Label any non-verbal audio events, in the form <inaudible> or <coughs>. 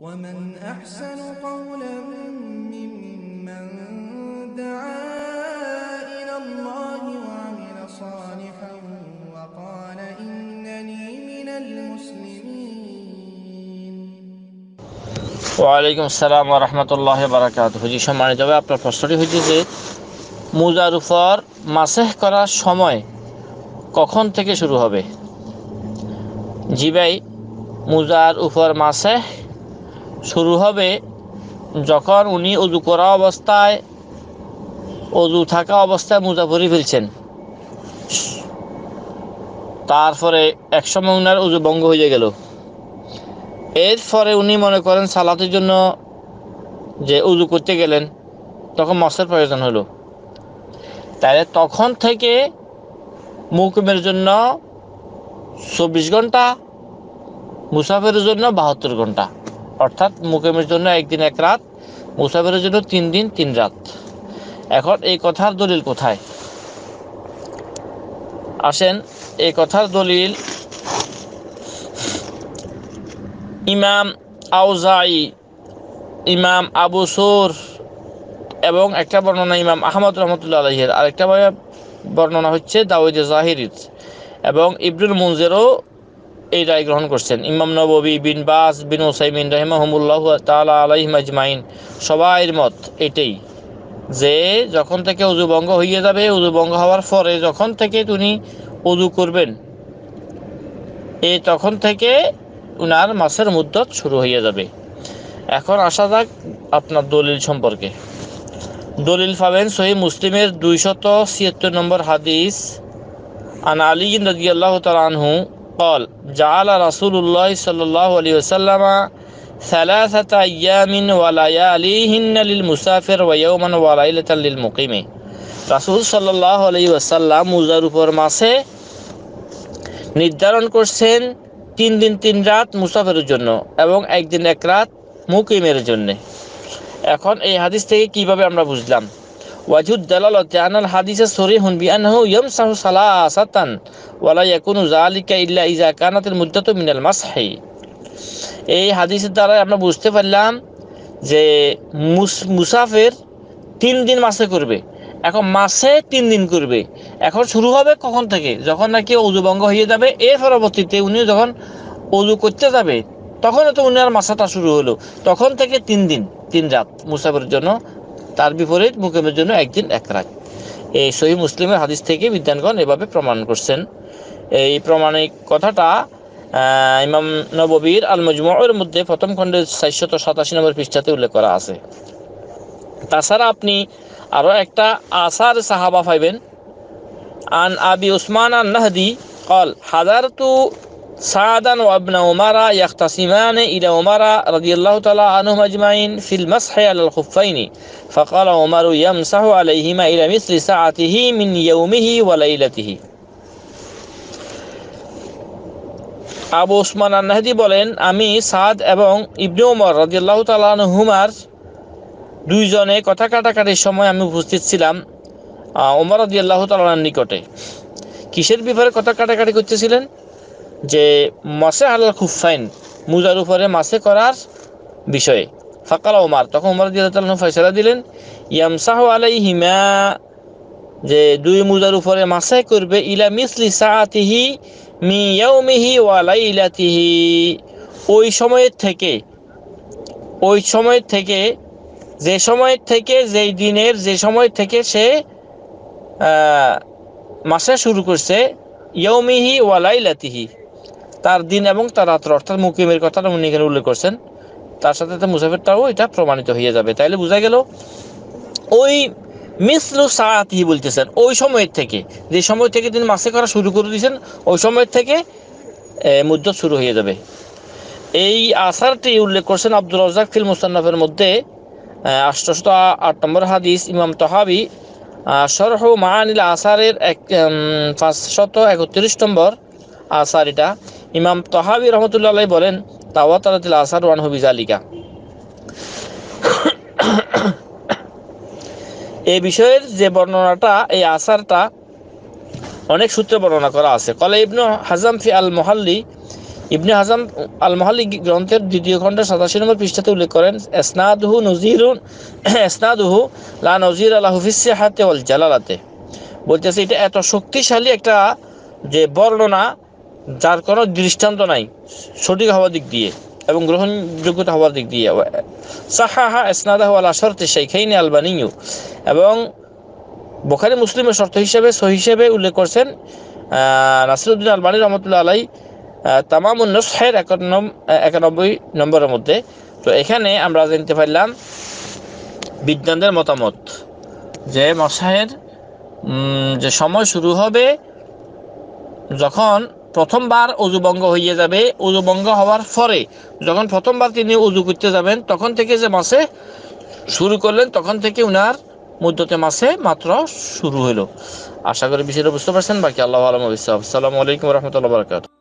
ওয়ালাইকুম আসসালাম রহমতুল্লাহ বারাকাত হুজি সম্মানিত যাবে আপনার প্রশ্নটি হচ্ছে যে মোজার উপর মাসে করার সময় কখন থেকে শুরু হবে জি ভাই মোজার উপর মাসে শুরু হবে যখন উনি উজু করা অবস্থায় অজু থাকা অবস্থায় মোজা ভরি ফেলছেন তারপরে একসময় উনার উজু ভঙ্গ হয়ে গেল এরপরে উনি মনে করেন সালাতের জন্য যে উজু করতে গেলেন তখন মশের প্রয়োজন হলো তাহলে তখন থেকে মুকুমের জন্য চব্বিশ ঘন্টা মুসাফের জন্য বাহাত্তর ঘন্টা অর্থাৎ মুকেমের জন্য একদিন এক রাত মুসাফিরের জন্য তিন দিন তিন রাত এখন এই কথার দলিল কোথায় আসেন এই কথার দলিল ইমাম আউজাই ইমাম আবু সুর এবং একটা বর্ণনা ইমাম আহমদ রহমতুল্লা আলহের আরেকটা বর্ণনা হচ্ছে দাউদ জাহিরিদ এবং ইবরুল মুজেরও এই রায় গ্রহণ করছেন ইমাম নবী বিন বাস বিন ওসাইমিন রহেমাহমুল্লাহ তালা আলাইহিম আজমাইন সবাইয়ের মত এটাই যে যখন থেকে উজুবঙ্গ হইয়া যাবে উজুবঙ্গ হওয়ার পরে যখন থেকে তিনি উজু করবেন এ তখন থেকে উনার মাসের মুদ্দত শুরু হইয়া যাবে এখন আসা যাক আপনার দলিল সম্পর্কে দলিল পাবেন সহি মুসলিমের দুইশত ছিয়াত্তর নম্বর হাদিস আন আলী রাজিয়াল্লাহ তালহু قال جعل رسول الله صلى الله عليه وسلم ثلاثة أيام ولياليهن للمسافر ويوما وليلة للمقيم রাসুল সাল্লাহ আলী ওয়াসাল্লাম মুজার উপর মাসে নির্ধারণ করছেন তিন দিন তিন রাত মুসাফের জন্য এবং একদিন এক রাত মুকিমের জন্যে এখন এই হাদিস থেকে কিভাবে আমরা বুঝলাম ওয়াজুদ দালালত আনাল হাদিসে সরিহুন বিআনহু ইয়ামসাহু সালাসাতান ওয়া লা ইয়াকুনু যালিকা ইল্লা ইযা কানাতিল মুদ্দাতু মিনাল মাসহি এই হাদিসের দ্বারা আমরা বুঝতে পারলাম যে মুসাফের তিন দিন মাসে করবে এখন মাসে তিন দিন করবে এখন শুরু হবে কখন থেকে যখন নাকি অজুভঙ্গ হয়ে যাবে এর পরবর্তীতে উনি যখন অজু করতে যাবে তখন তো উনি আর মাসাটা শুরু হলো তখন থেকে তিন দিন তিন রাত মুসাফের জন্য তার বিপরীত মুকিমের জন্য একদিন এক রাত এই সহি মুসলিমের হাদিস থেকে বিদ্যানগণ এভাবে প্রমাণ করছেন এই প্রমাণিক কথাটা ইমাম নববীর আল মজমুয়ের মধ্যে প্রথম খণ্ডের চারশত সাতাশি নম্বর পৃষ্ঠাতে উল্লেখ করা আছে তাছাড়া আপনি আরও একটা আসার সাহাবা পাইবেন আন আবি উসমান আন কল হাজার তু سعدا وابن عمر يختصمان إلى عمر رضي الله تعالى عنهما أجمعين في المسح على الخفين فقال عمر يمسح عليهما إلى مثل ساعته من يومه وليلته আবু ওসমান আন্নাহাদি বলেন আমি সাদ এবং ইবনে ওমর রদিয়াল্লাহ তালানহুমার দুইজনে কথা কাটাকাটির সময় আমি উপস্থিত ছিলাম ওমর রদিয়াল্লাহ তালার নিকটে কিসের ব্যাপারে কথা কাটাকাটি করতেছিলেন যে মাসে আল্লাহ ফাইন মুজার উপরে মাসে করার বিষয়ে ফাকালা ওমার তখন উমার দিয়ে ফয়সালা দিলেন ইয়ামসাহ আলাই হিমা যে দুই মুজার উপরে মাসাই করবে ইলা মিসলি সাহাতিহি মি ইয়াউমিহি ওয়া ইলাতিহি ওই সময়ের থেকে ওই সময় থেকে যে সময়ের থেকে যেই দিনের যে সময় থেকে সে মাসা শুরু করছে ইয়ৌমিহি ওয়ালাইলাতিহি তার দিন এবং তার রাত্র অর্থাৎ মুকিমের কথা উনি এখানে উল্লেখ করছেন তার সাথে তো মুসাফিরটাও এটা প্রমাণিত হয়ে যাবে তাইলে বোঝা গেল ওই মিসলু সাহাতি বলতেছেন ওই সময়ের থেকে যে সময় থেকে তিনি মাসে করা শুরু করে দিয়েছেন ওই সময়ের থেকে মুদ্রত শুরু হয়ে যাবে এই আসারটি উল্লেখ করছেন আব্দুল রজাক ফিল মুস্তান্নাফের মধ্যে আষ্ট আট নম্বর হাদিস ইমাম তহাবি সরহ মাহানিল আসারের এক পাঁচশত একত্রিশ নম্বর আসার এটা ইমাম তহাবি রহমতুল্লাহ বলেন তাওয়া তালাতিল আসার ওয়ান হবি জালিকা <coughs> এই বিষয়ের যে বর্ণনাটা এই আসারটা অনেক সূত্রে বর্ণনা করা আছে কলে ইবনু হাজাম ফি আল মোহাল্লি ইবনু হাজাম আল মহালি গ্রন্থের দ্বিতীয় খণ্ডের সাতাশি নম্বর পৃষ্ঠাতে উল্লেখ করেন এসনাদহু নজিরুন <clears throat> এসনাদহু লা নজির আলাহুফিসে হাতে অল জালালাতে বলতেছে এটা এত শক্তিশালী একটা যে বর্ণনা যার কোনো দৃষ্টান্ত নাই সঠিক হওয়ার দিক দিয়ে এবং গ্রহণযোগ্যতা হওয়ার দিক দিয়ে সাহাহা ইসনাদাহ হওয়ালা শর্তে শেখাইনি আলবানিও এবং বোখারি মুসলিমের শর্ত হিসেবে সহি হিসেবে উল্লেখ করছেন নাসিরুদ্দিন আলবানী রহমতুল্লা আলাই তামাম নসহের একানব্বই নম্বরের মধ্যে তো এখানে আমরা জানতে পারলাম বিজ্ঞানদের মতামত যে মশাহের যে সময় শুরু হবে যখন প্রথমবার অজুবঙ্গ হইয়ে যাবে অজুবঙ্গ হওয়ার পরে যখন প্রথমবার তিনি উজু করতে যাবেন তখন থেকে যে মাসে শুরু করলেন তখন থেকে উনার মধ্যতে মাসে মাত্র শুরু হলো আশা করি বিষয়টা বুঝতে পারছেন বাকি আল্লাহ আলম আসসালামু আলাইকুম রহমতুল্লাহ বারকাত